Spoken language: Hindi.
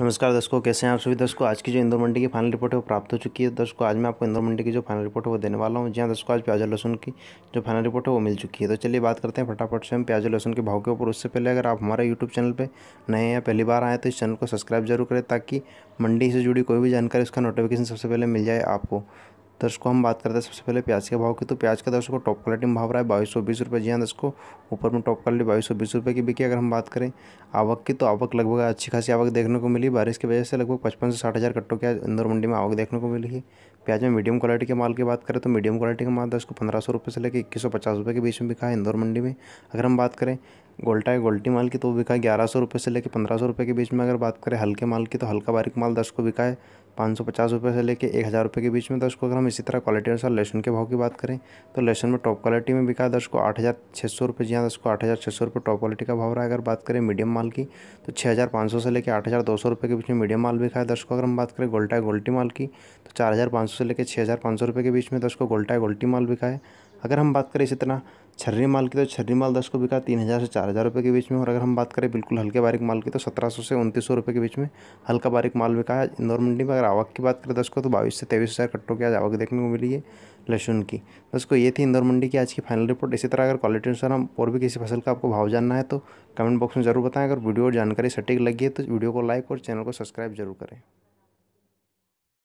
नमस्कार दर्शकों कैसे हैं आप सभी दर्शकों आज की जो इंदौर मंडी की फाइनल रिपोर्ट है वो प्राप्त हो चुकी है दर्शकों आज मैं आपको इंदौर मंडी की जो फाइनल रिपोर्ट है वो देने वाला हूँ जहाँ दर्शकों आज प्याज लहसुन की जो फाइनल रिपोर्ट है वो मिल चुकी है तो चलिए बात करते हैं फटाफट से हम प्याज लहसुन के भाव के ऊपर उससे पहले अगर आप हमारे यूट्यूब चैनल पर नए हैं पहली बार आए तो इस चैनल को सब्सक्राइब जरूर करें ताकि मंडी से जुड़ी कोई भी जानकारी उसका नोटिफिकेशन सबसे पहले मिल जाए आपको दर्शकों हम बात करते हैं सबसे पहले प्याज के भाव की तो प्याज का दर्शकों टॉप क्वालिटी में भाव रहा है बाईस सौ बीस रुपये जी हाँ दर्शकों ऊपर में टॉप क्वालिटी बाईस सौ बीस रुपये की बिकी अगर हम बात करें आवक की तो आवक लगभग अच्छी खासी आवक देखने को मिली बारिश की वजह से लगभग पचपन से साठ हज़ार कट्टों के इंदौर मंडी में आवक देखने को मिली है प्याज में मीडियम क्वालिटी के माल की बात करें तो मीडियम क्वालिटी का माल दर्शकों पंद्रह सौ रुपये से लेकर इक्कीस सौ पचास रुपये के बीच में बिका है इंदौर मंडी में अगर हम बात करें गोल्टा या गोल्टी माल की तो वो बिका ग्यारह सौ रुपये से लेकर पंद्रह सौ रुपये के बीच में अगर बात करें हल्के माल की तो हल्का बारीक माल दस को बिका है पाँच सौ पचास रुपये से लेके एक हज़ार रुपये के बीच में दर्शकों अगर हम इसी तरह क्वालिटी अनुसार लहसुन के भाव की बात करें तो लहसुन में टॉप क्वालिटी में बिका दर्शकों आठ हज़ार छः सौ रुपये जी हाँ दर्शकों आठ हज़ार छः सौ रुपये टॉप क्वालिटी का भाव रहा है अगर बात करें मीडियम माल की तो छः हज़ार पाँच सौ से लेकर आठ हज़ार दो सौ रुपये के बीच में मीडियम माल बिका है दर्शकों अगर हम बात करें गोल्टा गोल्टी माल की तो चार हज़ार पाँच सौ से लेकर छः हज़ार पाँच सौ रुपये के बीच में दर्शकों गोल्टा गोल्टी माल बिका है अगर हम बात करें इसी तरह छर्री माल की तो छर्री माल दस को बिका तीन हज़ार से चार हज़ार रुपये के बीच में और अगर हम बात करें बिल्कुल हल्के बारीक माल की तो सत्रह सौ से उनतीस सौ रुपये के बीच में हल्का बारीक माल बिका है इंदौर मंडी में अगर आवक की बात करें दस को तो बाईस से तेईस हज़ार कट्टों की आज आवक देखने को मिली है लहसुन की दस को ये थी इंदौर मंडी की आज की फाइनल रिपोर्ट इसी तरह अगर क्वालिटी अनुसार हम और भी किसी फसल का आपको भाव जानना है तो कमेंट बॉक्स में जरूर बताएं अगर वीडियो और जानकारी सटीक लगी है तो वीडियो को लाइक और चैनल को सब्सक्राइब जरूर करें